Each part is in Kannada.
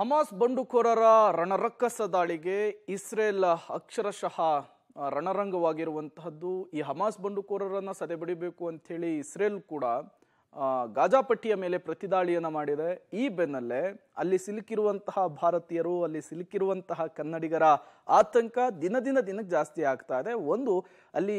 ಹಮಾಸ್ ಬಂಡುಕೋರರ ರಣರಕ್ಕಸ ದಾಳಿಗೆ ಇಸ್ರೇಲ್ ಅಕ್ಷರಶಃ ರಣರಂಗವಾಗಿರುವಂತಹದ್ದು ಈ ಹಮಾಸ್ ಬಂಡುಕೋರರನ್ನ ಸದೆಬಡಿಬೇಕು ಹೇಳಿ ಇಸ್ರೇಲ್ ಕೂಡ ಗಾಜಾಪಟ್ಟಿಯ ಮೇಲೆ ಪ್ರತಿದಾಳಿಯನ್ನು ಮಾಡಿದೆ ಈ ಬೆನ್ನಲ್ಲೇ ಅಲ್ಲಿ ಸಿಲುಕಿರುವಂತಹ ಭಾರತೀಯರು ಅಲ್ಲಿ ಸಿಲುಕಿರುವಂತಹ ಕನ್ನಡಿಗರ ಆತಂಕ ದಿನದಿಂದ ದಿನಕ್ಕೆ ಜಾಸ್ತಿ ಆಗ್ತಾ ಇದೆ ಒಂದು ಅಲ್ಲಿ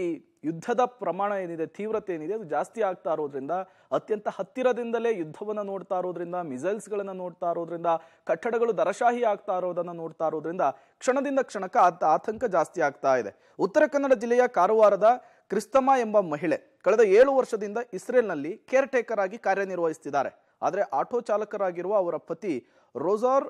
ಯುದ್ಧದ ಪ್ರಮಾಣ ಏನಿದೆ ತೀವ್ರತೆ ಏನಿದೆ ಅದು ಜಾಸ್ತಿ ಆಗ್ತಾ ಇರೋದ್ರಿಂದ ಅತ್ಯಂತ ಹತ್ತಿರದಿಂದಲೇ ಯುದ್ಧವನ್ನು ನೋಡ್ತಾ ಇರೋದ್ರಿಂದ ಮಿಸೈಲ್ಸ್ಗಳನ್ನು ನೋಡ್ತಾ ಇರೋದ್ರಿಂದ ಕಟ್ಟಡಗಳು ದರಶಾಹಿ ಆಗ್ತಾ ಇರೋದನ್ನು ನೋಡ್ತಾ ಇರೋದ್ರಿಂದ ಕ್ಷಣದಿಂದ ಕ್ಷಣಕ್ಕೆ ಆತಂಕ ಜಾಸ್ತಿ ಆಗ್ತಾ ಇದೆ ಉತ್ತರ ಕನ್ನಡ ಜಿಲ್ಲೆಯ ಕಾರವಾರದ ಕ್ರಿಸ್ತಮಾ ಎಂಬ ಮಹಿಳೆ ಕಳೆದ ಏಳು ವರ್ಷದಿಂದ ಇಸ್ರೇಲ್ನಲ್ಲಿ ಕೇರ್ ಟೇಕರ್ ಆಗಿ ಕಾರ್ಯನಿರ್ವಹಿಸುತ್ತಿದ್ದಾರೆ ಆದರೆ ಆಟೋ ಚಾಲಕರಾಗಿರುವ ಅವರ ಪತಿ ರೋಜಾರ್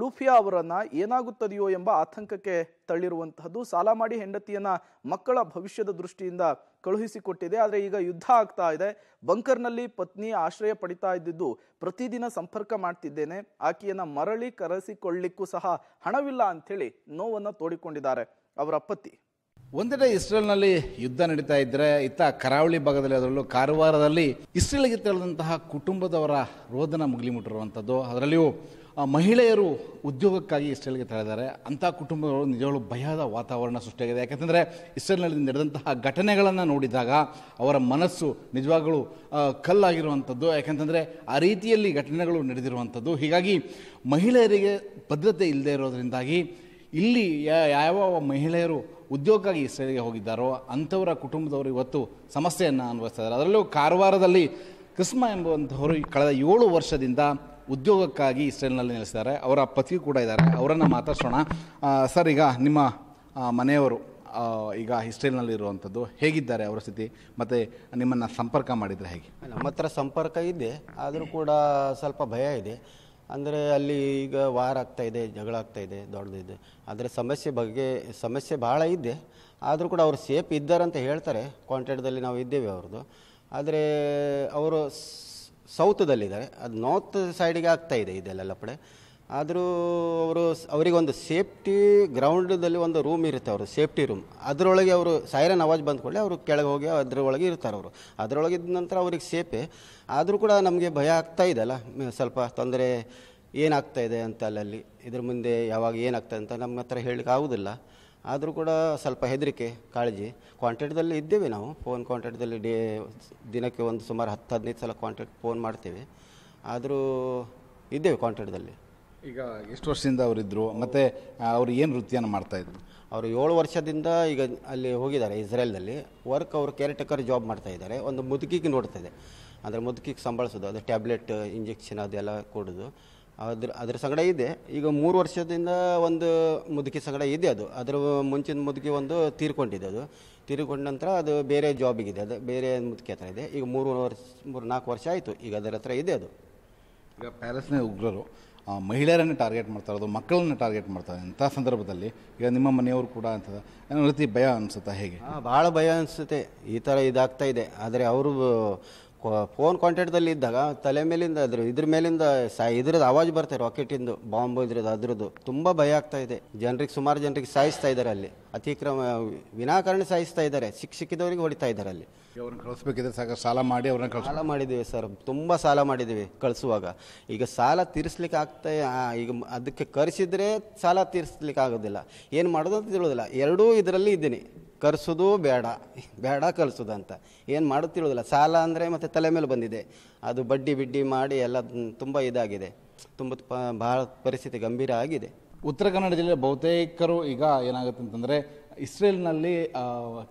ಲೂಫಿಯಾ ಅವರನ್ನ ಏನಾಗುತ್ತದೆಯೋ ಎಂಬ ಆತಂಕಕ್ಕೆ ತಳ್ಳಿರುವಂತಹದ್ದು ಸಾಲ ಮಾಡಿ ಹೆಂಡತಿಯನ್ನ ಮಕ್ಕಳ ಭವಿಷ್ಯದ ದೃಷ್ಟಿಯಿಂದ ಕಳುಹಿಸಿಕೊಟ್ಟಿದೆ ಆದರೆ ಈಗ ಯುದ್ಧ ಆಗ್ತಾ ಇದೆ ಬಂಕರ್ನಲ್ಲಿ ಪತ್ನಿ ಆಶ್ರಯ ಪಡಿತಾ ಇದ್ದಿದ್ದು ಪ್ರತಿದಿನ ಸಂಪರ್ಕ ಮಾಡ್ತಿದ್ದೇನೆ ಆಕೆಯನ್ನ ಮರಳಿ ಕರೆಸಿಕೊಳ್ಳಿಕ್ಕೂ ಸಹ ಹಣವಿಲ್ಲ ಅಂಥೇಳಿ ನೋವನ್ನು ತೋಡಿಕೊಂಡಿದ್ದಾರೆ ಅವರ ಪತಿ ಒಂದೆಡೆ ಇಸ್ರೇಲ್ನಲ್ಲಿ ಯುದ್ಧ ನಡೀತಾ ಇದ್ದರೆ ಇತ್ತ ಕರಾವಳಿ ಭಾಗದಲ್ಲಿ ಅದರಲ್ಲೂ ಕಾರವಾರದಲ್ಲಿ ಇಸ್ರೇಲ್ಗೆ ತೆರಳಿದಂತಹ ಕುಟುಂಬದವರ ರೋದನ ಮುಗಿಲಿ ಮುಟ್ಟಿರುವಂಥದ್ದು ಅದರಲ್ಲಿಯೂ ಮಹಿಳೆಯರು ಉದ್ಯೋಗಕ್ಕಾಗಿ ಇಸ್ರೇಲ್ಗೆ ತೆರಳಿದ್ದಾರೆ ಅಂಥ ಕುಟುಂಬದವರು ನಿಜವಾಗಲು ಭಯದ ವಾತಾವರಣ ಸೃಷ್ಟಿಯಾಗಿದೆ ಯಾಕೆಂತಂದರೆ ಇಸ್ರೇಲ್ನಲ್ಲಿ ನಡೆದಂತಹ ಘಟನೆಗಳನ್ನು ನೋಡಿದಾಗ ಅವರ ಮನಸ್ಸು ನಿಜವಾಗಲೂ ಕಲ್ಲಾಗಿರುವಂಥದ್ದು ಯಾಕೆಂತಂದರೆ ಆ ರೀತಿಯಲ್ಲಿ ಘಟನೆಗಳು ನಡೆದಿರುವಂಥದ್ದು ಹೀಗಾಗಿ ಮಹಿಳೆಯರಿಗೆ ಭದ್ರತೆ ಇಲ್ಲದೆ ಇರೋದರಿಂದಾಗಿ ಇಲ್ಲಿ ಯಾವ ಮಹಿಳೆಯರು ಉದ್ಯೋಗಕ್ಕಾಗಿ ಇಸ್ರೇಲ್ಗೆ ಹೋಗಿದ್ದಾರೋ ಅಂಥವರ ಕುಟುಂಬದವರು ಇವತ್ತು ಸಮಸ್ಯೆಯನ್ನು ಅನುಭವಿಸ್ತಿದ್ದಾರೆ ಅದರಲ್ಲೂ ಕಾರವಾರದಲ್ಲಿ ಕೃಷ್ಣ ಎಂಬುವಂಥವರು ಕಳೆದ ಏಳು ವರ್ಷದಿಂದ ಉದ್ಯೋಗಕ್ಕಾಗಿ ಇಸ್ರೇಲ್ನಲ್ಲಿ ನೆಲೆಸಿದ್ದಾರೆ ಅವರ ಪತಿ ಕೂಡ ಇದ್ದಾರೆ ಅವರನ್ನು ಮಾತಾಡ್ಸೋಣ ಸರ್ ಈಗ ನಿಮ್ಮ ಮನೆಯವರು ಈಗ ಇಸ್ರೇಲ್ನಲ್ಲಿರುವಂಥದ್ದು ಹೇಗಿದ್ದಾರೆ ಅವರ ಸ್ಥಿತಿ ಮತ್ತು ನಿಮ್ಮನ್ನು ಸಂಪರ್ಕ ಮಾಡಿದರೆ ಹೇಗೆ ನಮ್ಮ ಹತ್ರ ಸಂಪರ್ಕ ಇದೆ ಆದರೂ ಕೂಡ ಸ್ವಲ್ಪ ಭಯ ಇದೆ ಅಂದರೆ ಅಲ್ಲಿ ಈಗ ವಾರ ಆಗ್ತಾ ಇದೆ ಜಗಳ ಆಗ್ತಾ ದೊಡ್ಡದಿದೆ ಆದರೆ ಸಮಸ್ಯೆ ಬಗ್ಗೆ ಸಮಸ್ಯೆ ಭಾಳ ಇದೆ ಆದರೂ ಕೂಡ ಅವರು ಸೇಫ್ ಇದ್ದಾರಂತ ಹೇಳ್ತಾರೆ ಕಾಂಟ್ಯಾಕ್ಟ್ದಲ್ಲಿ ನಾವು ಇದ್ದೇವೆ ಅವ್ರದ್ದು ಆದರೆ ಅವರು ಸೌತದಲ್ಲಿದ್ದಾರೆ ಅದು ನಾರ್ತ್ ಸೈಡಿಗೆ ಆಗ್ತಾಯಿದೆ ಇದೆ ಇದೆಲ್ಲ ಕಡೆ ಆದರೂ ಅವರು ಅವರಿಗೊಂದು ಸೇಫ್ಟಿ ಗ್ರೌಂಡದಲ್ಲಿ ಒಂದು ರೂಮ್ ಇರುತ್ತೆ ಅವರು ಸೇಫ್ಟಿ ರೂಮ್ ಅದರೊಳಗೆ ಅವರು ಸೈರನ್ ಅವಾಜ್ ಬಂದ್ಕೊಳ್ಳಿ ಅವರು ಕೆಳಗೆ ಹೋಗಿ ಅದರೊಳಗೆ ಇರ್ತಾರೆ ಅವರು ಅದರೊಳಗೆ ಇದ್ದ ನಂತರ ಅವ್ರಿಗೆ ಸೇಫೆ ಆದರೂ ಕೂಡ ನಮಗೆ ಭಯ ಆಗ್ತಾ ಅಲ್ಲ ಸ್ವಲ್ಪ ತೊಂದರೆ ಏನಾಗ್ತಾ ಇದೆ ಅಂತ ಅಲ್ಲಲ್ಲಿ ಇದ್ರ ಮುಂದೆ ಯಾವಾಗ ಏನಾಗ್ತದೆ ಅಂತ ನಮ್ಮ ಹತ್ರ ಹೇಳಲಿಕ್ಕೆ ಆಗೋದಿಲ್ಲ ಆದರೂ ಕೂಡ ಸ್ವಲ್ಪ ಹೆದರಿಕೆ ಕಾಳಜಿ ಕಾಂಟ್ಯಾಕ್ಟ್ದಲ್ಲಿ ಇದ್ದೇವೆ ನಾವು ಫೋನ್ ಕಾಂಟ್ಯಾಕ್ಟ್ದಲ್ಲಿ ಡೇ ದಿನಕ್ಕೆ ಒಂದು ಸುಮಾರು ಹತ್ತು ಹದಿನೈದು ಸಲ ಕಾಂಟ್ಯಾಕ್ಟ್ ಫೋನ್ ಮಾಡ್ತೇವೆ ಆದರೂ ಇದ್ದೇವೆ ಕಾಂಟ್ಯಾಕ್ಟ್ದಲ್ಲಿ ಈಗ ಎಷ್ಟು ವರ್ಷದಿಂದ ಅವರಿದ್ದರು ಮತ್ತು ಅವರು ಏನು ನೃತ್ಯನ ಮಾಡ್ತಾಯಿದ್ರು ಅವರು ಏಳು ವರ್ಷದಿಂದ ಈಗ ಅಲ್ಲಿ ಹೋಗಿದ್ದಾರೆ ಇಸ್ರೇಲ್ನಲ್ಲಿ ವರ್ಕ್ ಅವರು ಕೇರ್ಟೇಕರ್ ಜಾಬ್ ಮಾಡ್ತಾ ಇದ್ದಾರೆ ಒಂದು ಮುದುಕಿಗೆ ನೋಡ್ತಾ ಇದೆ ಅಂದರೆ ಮುದುಕಿಗೆ ಸಂಬಳಿಸೋದು ಅದು ಟ್ಯಾಬ್ಲೆಟ್ ಇಂಜೆಕ್ಷನ್ ಅದೆಲ್ಲ ಕೊಡೋದು ಅದ್ರ ಅದ್ರ ಸಂಗಡ ಇದೆ ಈಗ ಮೂರು ವರ್ಷದಿಂದ ಒಂದು ಮುದುಕಿ ಸಂಗಡ ಇದೆ ಅದು ಅದರ ಮುಂಚಿನ ಮುದುಕಿ ಒಂದು ತೀರ್ಕೊಂಡಿದೆ ಅದು ತೀರ್ಕೊಂಡ ನಂತರ ಅದು ಬೇರೆ ಇದೆ ಅದು ಬೇರೆ ಮುದುಕಿ ಹತ್ರ ಇದೆ ಈಗ ಮೂರು ವರ್ಷ ಮೂರು ನಾಲ್ಕು ವರ್ಷ ಆಯಿತು ಈಗ ಅದರ ಹತ್ರ ಇದೆ ಅದು ಈಗ ಪ್ಯಾರಿಸ್ನ ಉಗ್ರರು ಮಹಿಳೆಯರನ್ನೇ ಟಾರ್ಗೆಟ್ ಮಾಡ್ತಾ ಇರೋದು ಮಕ್ಕಳನ್ನ ಟಾರ್ಗೆಟ್ ಮಾಡ್ತಾರೆ ಅಂತ ಸಂದರ್ಭದಲ್ಲಿ ಈಗ ನಿಮ್ಮ ಮನೆಯವರು ಕೂಡ ಏನೋ ರೀತಿ ಭಯ ಅನಿಸುತ್ತಾ ಹೇಗೆ ಭಾಳ ಭಯ ಅನಿಸುತ್ತೆ ಈ ಥರ ಇದಾಗ್ತಾ ಇದೆ ಆದರೆ ಅವರು ಫೋನ್ ಕಾಂಟ್ಯಾಕ್ಟ್ದಲ್ಲಿ ಇದ್ದಾಗ ತಲೆ ಮೇಲಿಂದ ಅದ್ರ ಇದ್ರ ಮೇಲಿಂದ ಸಾಯ ಇದ್ರದ್ದು ಆವಾಜ್ ಬರ್ತಾರೆ ರಾಕೆಟಿಂದು ಬಾಂಬ್ ಇದ್ರದ್ದು ಅದ್ರದ್ದು ತುಂಬ ಭಯ ಆಗ್ತಾ ಇದೆ ಜನರಿಗೆ ಸುಮಾರು ಜನರಿಗೆ ಸಾಯಿಸ್ತಾ ಇದ್ದಾರೆ ಅಲ್ಲಿ ಅತಿಕ್ರಮ ವಿನಾಕಾರಣ ಸಾಯಿಸ್ತಾ ಇದ್ದಾರೆ ಸಿಕ್ ಸಿಕ್ಕಿದವರಿಗೆ ಹೊಡಿತಾ ಇದ್ದಾರೆ ಅಲ್ಲಿ ಅವ್ರನ್ನ ಕಳಿಸ್ಬೇಕಿದ್ರೆ ಸಾಲ ಮಾಡಿ ಅವ್ರನ್ನ ಸಾಲ ಮಾಡಿದ್ದೀವಿ ಸರ್ ತುಂಬ ಸಾಲ ಮಾಡಿದ್ದೀವಿ ಕಳಿಸುವಾಗ ಈಗ ಸಾಲ ತೀರಿಸ್ಲಿಕ್ಕೆ ಆಗ್ತಾ ಈಗ ಅದಕ್ಕೆ ಕರೆಸಿದ್ರೆ ಸಾಲ ತೀರಿಸ್ಲಿಕ್ಕೆ ಆಗೋದಿಲ್ಲ ಏನು ಮಾಡೋದು ಅಂತ ಎರಡೂ ಇದರಲ್ಲಿ ಇದ್ದೀನಿ ಕರೆಸೋದು ಬೇಡ ಬೇಡ ಕಲಿಸೋದು ಅಂತ ಏನು ಮಾಡುತ್ತಿರೋದಿಲ್ಲ ಸಾಲ ಅಂದರೆ ಮತ್ತು ತಲೆ ಮೇಲೆ ಬಂದಿದೆ ಅದು ಬಡ್ಡಿ ಬಿಡ್ಡಿ ಮಾಡಿ ಎಲ್ಲ ತುಂಬ ಇದಾಗಿದೆ ತುಂಬ ಭಾಳ ಪರಿಸ್ಥಿತಿ ಗಂಭೀರ ಆಗಿದೆ ಉತ್ತರ ಕನ್ನಡ ಜಿಲ್ಲೆಯ ಬಹುತೇಕರು ಈಗ ಏನಾಗುತ್ತೆ ಅಂತಂದರೆ ಇಸ್ರೇಲ್ನಲ್ಲಿ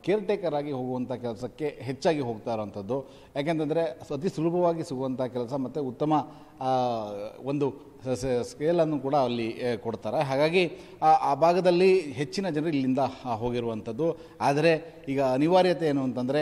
ಕೇರ್ ಟೇಕರ್ ಆಗಿ ಹೋಗುವಂಥ ಕೆಲಸಕ್ಕೆ ಹೆಚ್ಚಾಗಿ ಹೋಗ್ತಾ ಇರೋವಂಥದ್ದು ಯಾಕೆಂತಂದರೆ ಅತಿ ಸುಲಭವಾಗಿ ಸಿಗುವಂಥ ಕೆಲಸ ಮತ್ತು ಉತ್ತಮ ಒಂದು ಸ್ಕೇಲನ್ನು ಕೂಡ ಅಲ್ಲಿ ಕೊಡ್ತಾರೆ ಹಾಗಾಗಿ ಆ ಭಾಗದಲ್ಲಿ ಹೆಚ್ಚಿನ ಜನರು ಇಲ್ಲಿಂದ ಹೋಗಿರುವಂಥದ್ದು ಆದರೆ ಈಗ ಅನಿವಾರ್ಯತೆ ಏನು ಅಂತಂದರೆ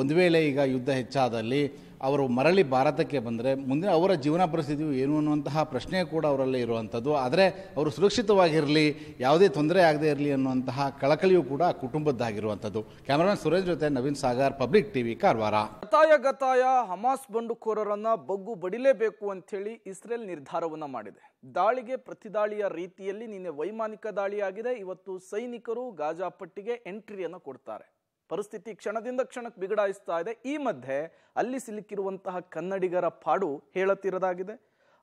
ಒಂದು ವೇಳೆ ಈಗ ಯುದ್ಧ ಹೆಚ್ಚಾದಲ್ಲಿ ಅವರು ಮರಳಿ ಭಾರತಕ್ಕೆ ಬಂದರೆ ಮುಂದೆ ಅವರ ಜೀವನ ಪರಿಸ್ಥಿತಿಯು ಏನು ಅನ್ನುವಂತಹ ಪ್ರಶ್ನೆ ಕೂಡ ಅವರಲ್ಲಿ ಇರುವಂಥದ್ದು ಆದರೆ ಅವರು ಸುರಕ್ಷಿತವಾಗಿರಲಿ ಯಾವುದೇ ತೊಂದರೆ ಆಗದೆ ಇರಲಿ ಅನ್ನುವಂತಹ ಕಳಕಳಿಯು ಕೂಡ ಕುಟುಂಬದ್ದಾಗಿರುವಂಥದ್ದು ಕ್ಯಾಮರಾಮನ್ ಸುರೇಶ್ ಜೊತೆ ನವೀನ್ ಸಾಗರ್ ಪಬ್ಲಿಕ್ ಟಿವಿ ಕಾರವಾರ ಗತಾಯ ಗತಾಯ ಹಮಾಸ್ ಬಂಡುಕೋರರನ್ನು ಬಗ್ಗು ಬಡಿಲೇಬೇಕು ಅಂಥೇಳಿ ಇಸ್ರೇಲ್ ನಿರ್ಧಾರವನ್ನು ಮಾಡಿದೆ ದಾಳಿಗೆ ಪ್ರತಿದಾಳಿಯ ರೀತಿಯಲ್ಲಿ ನಿನ್ನೆ ವೈಮಾನಿಕ ದಾಳಿಯಾಗಿದೆ ಇವತ್ತು ಸೈನಿಕರು ಗಾಜಾಪಟ್ಟಿಗೆ ಎಂಟ್ರಿಯನ್ನು ಕೊಡ್ತಾರೆ ಪರಿಸ್ಥಿತಿ ಕ್ಷಣದಿಂದ ಕ್ಷಣಕ್ಕೆ ಬಿಗಡಾಯಿಸ್ತಾ ಇದೆ ಈ ಮಧ್ಯೆ ಅಲ್ಲಿ ಸಿಲುಕಿರುವಂತಹ ಕನ್ನಡಿಗರ ಪಾಡು ಹೇಳುತ್ತಿರದಾಗಿದೆ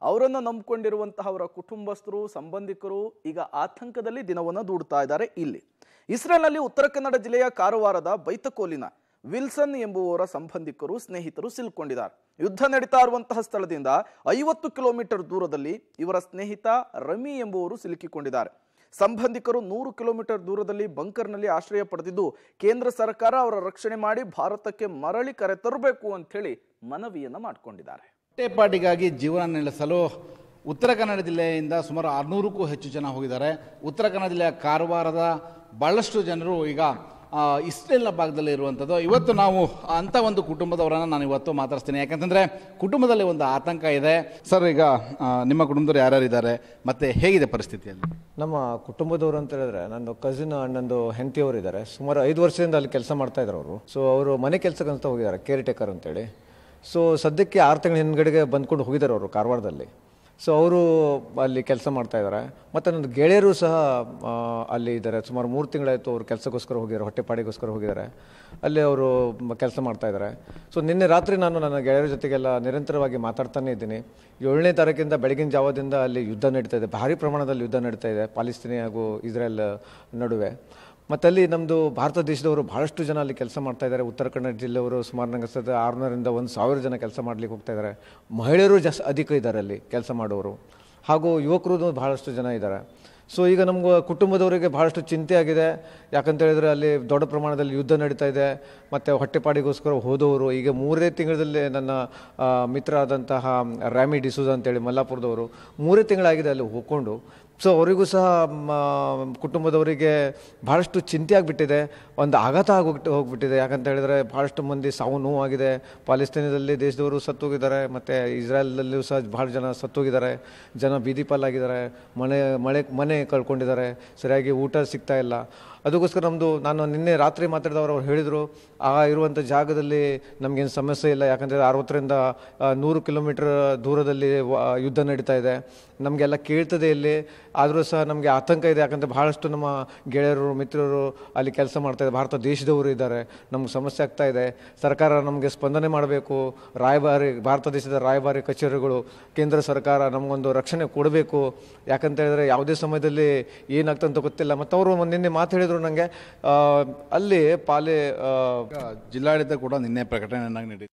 ಅವರನ್ನು ನಂಬಿಕೊಂಡಿರುವಂತಹ ಅವರ ಕುಟುಂಬಸ್ಥರು ಸಂಬಂಧಿಕರು ಈಗ ಆತಂಕದಲ್ಲಿ ದಿನವನ್ನು ದೂಡ್ತಾ ಇದ್ದಾರೆ ಇಲ್ಲಿ ಇಸ್ರೇಲ್ನಲ್ಲಿ ಉತ್ತರ ಕನ್ನಡ ಜಿಲ್ಲೆಯ ಕಾರವಾರದ ಬೈತಕೋಲಿನ ವಿಲ್ಸನ್ ಎಂಬುವವರ ಸಂಬಂಧಿಕರು ಸ್ನೇಹಿತರು ಸಿಲುಕೊಂಡಿದ್ದಾರೆ ಯುದ್ಧ ನಡೀತಾ ಇರುವಂತಹ ಸ್ಥಳದಿಂದ ಐವತ್ತು ಕಿಲೋಮೀಟರ್ ದೂರದಲ್ಲಿ ಇವರ ಸ್ನೇಹಿತ ರಮಿ ಎಂಬುವರು ಸಿಲುಕಿಕೊಂಡಿದ್ದಾರೆ ಸಂಬಂಧಿಕರು ನೂರು ಕಿಲೋಮೀಟರ್ ದೂರದಲ್ಲಿ ಬಂಕರ್ನಲ್ಲಿ ಆಶ್ರಯ ಪಡೆದಿದ್ದು ಕೇಂದ್ರ ಸರ್ಕಾರ ಅವರ ರಕ್ಷಣೆ ಮಾಡಿ ಭಾರತಕ್ಕೆ ಮರಳಿ ಕರೆ ತರಬೇಕು ಹೇಳಿ ಮನವಿಯನ್ನು ಮಾಡಿಕೊಂಡಿದ್ದಾರೆ ಹೊಟ್ಟೆಪಾಟಿಗಾಗಿ ಜೀವನ ನೆಲೆಸಲು ಉತ್ತರ ಕನ್ನಡ ಜಿಲ್ಲೆಯಿಂದ ಸುಮಾರು ಆರುನೂರಕ್ಕೂ ಹೆಚ್ಚು ಜನ ಹೋಗಿದ್ದಾರೆ ಉತ್ತರ ಕನ್ನಡ ಜಿಲ್ಲೆಯ ಕಾರವಾರದ ಬಹಳಷ್ಟು ಜನರು ಈಗ ಇಸ್ರೇಲ್ನ ಭಾಗದಲ್ಲಿ ಇರುವಂಥದ್ದು ಇವತ್ತು ನಾವು ಅಂಥ ಒಂದು ಕುಟುಂಬದವರನ್ನು ನಾನು ಇವತ್ತು ಮಾತಾಡ್ತೀನಿ ಯಾಕಂತಂದರೆ ಕುಟುಂಬದಲ್ಲಿ ಒಂದು ಆತಂಕ ಇದೆ ಸರ್ ಈಗ ನಿಮ್ಮ ಕುಟುಂಬದವ್ರು ಯಾರ್ಯಾರು ಇದ್ದಾರೆ ಮತ್ತು ಹೇಗಿದೆ ಪರಿಸ್ಥಿತಿಯಲ್ಲಿ ನಮ್ಮ ಕುಟುಂಬದವರು ಅಂತ ಹೇಳಿದ್ರೆ ನನ್ನ ಕಸಿನ್ ಅಣ್ಣಂದು ಹೆಂಡತಿಯವರು ಇದ್ದಾರೆ ಸುಮಾರು ಐದು ವರ್ಷದಿಂದ ಅಲ್ಲಿ ಕೆಲಸ ಮಾಡ್ತಾ ಇದ್ದಾರೆ ಅವರು ಸೊ ಅವರು ಮನೆ ಕೆಲಸಕ್ಕಂತ ಹೋಗಿದ್ದಾರೆ ಕೇರ್ ಟೇಕರ್ ಅಂತೇಳಿ ಸೊ ಸದ್ಯಕ್ಕೆ ಆರು ತಿಂಗಳ ಹಿಂದ್ಗಡೆಗೆ ಬಂದ್ಕೊಂಡು ಹೋಗಿದ್ದಾರೆ ಅವರು ಕಾರವಾರದಲ್ಲಿ ಸೊ ಅವರು ಅಲ್ಲಿ ಕೆಲಸ ಮಾಡ್ತಾಯಿದ್ದಾರೆ ಮತ್ತು ನನ್ನ ಗೆಳೆಯರು ಸಹ ಅಲ್ಲಿ ಇದ್ದಾರೆ ಸುಮಾರು ಮೂರು ತಿಂಗಳಾಯಿತು ಅವರು ಕೆಲಸಕ್ಕೋಸ್ಕರ ಹೋಗಿದ್ದಾರೆ ಹೊಟ್ಟೆಪಾಡಿಗೋಸ್ಕರ ಹೋಗಿದ್ದಾರೆ ಅಲ್ಲಿ ಅವರು ಕೆಲಸ ಇದ್ದಾರೆ ಸೊ ನಿನ್ನೆ ರಾತ್ರಿ ನಾನು ನನ್ನ ಗೆಳೆಯರ ಜೊತೆಗೆಲ್ಲ ನಿರಂತರವಾಗಿ ಮಾತಾಡ್ತಾನೇ ಇದ್ದೀನಿ ಏಳನೇ ತಾರೀಕಿಂದ ಬೆಳಗಿನ ಜಾವದಿಂದ ಅಲ್ಲಿ ಯುದ್ಧ ನಡೀತಾ ಇದೆ ಭಾರಿ ಪ್ರಮಾಣದಲ್ಲಿ ಯುದ್ಧ ನಡೀತಾ ಇದೆ ಪಾಲಿಸ್ತೀನಿ ಹಾಗೂ ಇಸ್ರೇಲ್ ನಡುವೆ ಮತ್ತಲ್ಲಿ ನಮ್ಮದು ಭಾರತ ದೇಶದವರು ಭಾಳಷ್ಟು ಜನ ಅಲ್ಲಿ ಕೆಲಸ ಮಾಡ್ತಾ ಇದ್ದಾರೆ ಉತ್ತರ ಕನ್ನಡ ಜಿಲ್ಲೆಯವರು ಸುಮಾರು ನಂಗೆ ಸದ ಆರುನೂರಿಂದ ಒಂದು ಸಾವಿರ ಜನ ಕೆಲಸ ಮಾಡ್ಲಿಕ್ಕೆ ಹೋಗ್ತಾ ಇದ್ದಾರೆ ಮಹಿಳೆಯರು ಜಾಸ್ತಿ ಅಧಿಕ ಇದ್ದಾರೆ ಅಲ್ಲಿ ಕೆಲಸ ಮಾಡೋರು ಹಾಗೂ ಯುವಕರು ಭಾಳಷ್ಟು ಜನ ಇದ್ದಾರೆ ಸೊ ಈಗ ನಮ್ಗೆ ಕುಟುಂಬದವರಿಗೆ ಭಾಳಷ್ಟು ಚಿಂತೆ ಆಗಿದೆ ಯಾಕಂತ ಹೇಳಿದ್ರೆ ಅಲ್ಲಿ ದೊಡ್ಡ ಪ್ರಮಾಣದಲ್ಲಿ ಯುದ್ಧ ನಡೀತಾ ಇದೆ ಮತ್ತು ಹೊಟ್ಟೆಪಾಡಿಗೋಸ್ಕರ ಹೋದವರು ಈಗ ಮೂರೇ ತಿಂಗಳಲ್ಲಿ ನನ್ನ ಮಿತ್ರ ಆದಂತಹ ರ್ಯಾಮಿ ಡಿಸೂಸ್ ಅಂತೇಳಿ ಮಲ್ಲಾಪುರದವರು ಮೂರೇ ತಿಂಗಳಾಗಿದೆ ಅಲ್ಲಿ ಹೋಗ್ಕೊಂಡು ಸೊ ಅವರಿಗೂ ಸಹ ಕುಟುಂಬದವರಿಗೆ ಭಾಳಷ್ಟು ಚಿಂತೆ ಆಗಿಬಿಟ್ಟಿದೆ ಒಂದು ಆಘಾತ ಆಗೋಗ್ಬಿಟ್ಟು ಹೋಗ್ಬಿಟ್ಟಿದೆ ಯಾಕಂತ ಹೇಳಿದರೆ ಭಾಳಷ್ಟು ಮಂದಿ ಸಾವು ನೋವಾಗಿದೆ ಪಾಲಿಸ್ತೀನದಲ್ಲಿ ದೇಶದವರು ಸತ್ತೋಗಿದ್ದಾರೆ ಮತ್ತು ಇಸ್ರೇಲ್ದಲ್ಲೂ ಸಹ ಭಾಳ ಜನ ಸತ್ತೋಗಿದ್ದಾರೆ ಜನ ಬೀದಿ ಪಾಲಾಗಿದ್ದಾರೆ ಮನೆ ಮಳೆ ಮನೆ ಕಳ್ಕೊಂಡಿದ್ದಾರೆ ಸರಿಯಾಗಿ ಊಟ ಸಿಗ್ತಾ ಇಲ್ಲ ಅದಕ್ಕೋಸ್ಕರ ನಮ್ಮದು ನಾನು ನಿನ್ನೆ ರಾತ್ರಿ ಮಾತಾಡಿದವರು ಅವ್ರು ಹೇಳಿದರು ಆ ಇರುವಂಥ ಜಾಗದಲ್ಲಿ ನಮಗೇನು ಸಮಸ್ಯೆ ಇಲ್ಲ ಯಾಕಂದರೆ ಅರವತ್ತರಿಂದ ನೂರು ಕಿಲೋಮೀಟರ್ ದೂರದಲ್ಲಿ ಯುದ್ಧ ನಡೀತಾ ಇದೆ ನಮಗೆಲ್ಲ ಕೇಳ್ತದೆ ಇಲ್ಲಿ ಆದರೂ ಸಹ ನಮಗೆ ಆತಂಕ ಇದೆ ಯಾಕಂದರೆ ಬಹಳಷ್ಟು ನಮ್ಮ ಗೆಳೆಯರು ಮಿತ್ರರು ಅಲ್ಲಿ ಕೆಲಸ ಮಾಡ್ತಾಯಿದೆ ಭಾರತ ದೇಶದವರು ಇದ್ದಾರೆ ನಮ್ಗೆ ಸಮಸ್ಯೆ ಆಗ್ತಾ ಇದೆ ಸರ್ಕಾರ ನಮಗೆ ಸ್ಪಂದನೆ ಮಾಡಬೇಕು ರಾಯಭಾರಿ ಭಾರತ ದೇಶದ ರಾಯಭಾರಿ ಕಚೇರಿಗಳು ಕೇಂದ್ರ ಸರ್ಕಾರ ನಮಗೊಂದು ರಕ್ಷಣೆ ಕೊಡಬೇಕು ಯಾಕಂತ ಹೇಳಿದ್ರೆ ಯಾವುದೇ ಸಮಯದಲ್ಲಿ ಏನಾಗ್ತಂತ ಗೊತ್ತಿಲ್ಲ ಮತ್ತು ಅವರು ನಿನ್ನೆ ಮಾತು ನನಗೆ ಅಲ್ಲಿ ಪಾಲೆ ಜಿಲ್ಲಾಡಳಿತ ಕೂಡ ನಿನ್ನೆ ಪ್ರಕಟಣೆಯನ್ನಾಗಿ ನೀಡಿದೆ